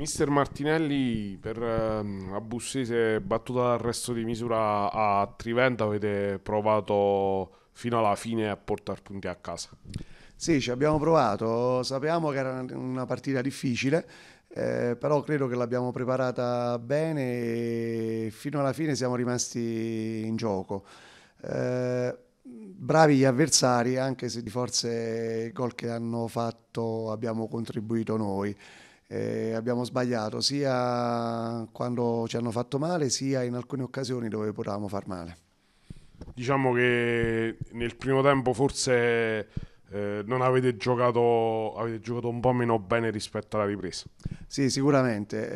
Mister Martinelli per ehm, la Bussese battuta resto di misura a Trivento avete provato fino alla fine a portare punti a casa. Sì, ci abbiamo provato, sapevamo che era una partita difficile, eh, però credo che l'abbiamo preparata bene e fino alla fine siamo rimasti in gioco. Eh, bravi gli avversari, anche se di forse i gol che hanno fatto abbiamo contribuito noi. Eh, abbiamo sbagliato sia quando ci hanno fatto male sia in alcune occasioni dove potevamo far male. Diciamo che nel primo tempo forse eh, non avete giocato, avete giocato un po' meno bene rispetto alla ripresa. Sì, sicuramente.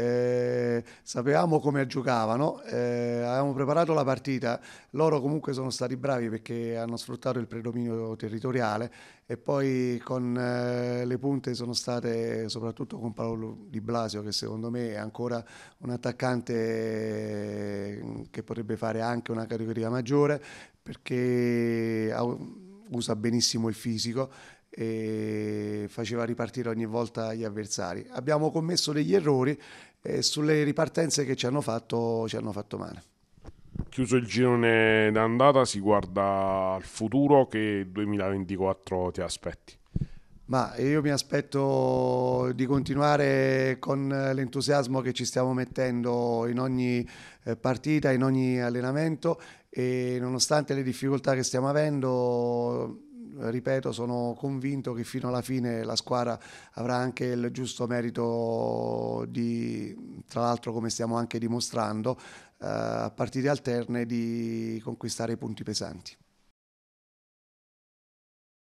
Eh, sapevamo come giocavano, eh, avevamo preparato la partita, loro comunque sono stati bravi perché hanno sfruttato il predominio territoriale e poi con eh, le punte sono state soprattutto con Paolo Di Blasio che secondo me è ancora un attaccante eh, che potrebbe fare anche una categoria maggiore perché usa benissimo il fisico e faceva ripartire ogni volta gli avversari. Abbiamo commesso degli errori eh, sulle ripartenze che ci hanno fatto, ci hanno fatto male. Chiuso il girone d'andata, si guarda al futuro che 2024 ti aspetti. Ma io mi aspetto di continuare con l'entusiasmo che ci stiamo mettendo in ogni eh, partita, in ogni allenamento e nonostante le difficoltà che stiamo avendo ripeto, sono convinto che fino alla fine la squadra avrà anche il giusto merito di, tra l'altro come stiamo anche dimostrando, eh, a partite alterne di conquistare i punti pesanti.